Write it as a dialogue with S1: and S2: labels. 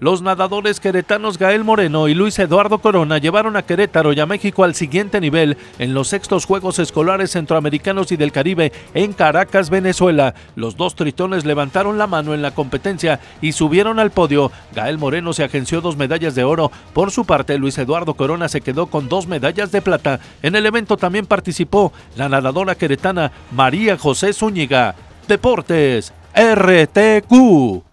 S1: Los nadadores queretanos Gael Moreno y Luis Eduardo Corona llevaron a Querétaro y a México al siguiente nivel en los sextos Juegos Escolares Centroamericanos y del Caribe en Caracas, Venezuela. Los dos tritones levantaron la mano en la competencia y subieron al podio. Gael Moreno se agenció dos medallas de oro. Por su parte, Luis Eduardo Corona se quedó con dos medallas de plata. En el evento también participó la nadadora queretana María José Zúñiga. Deportes
S2: RTQ.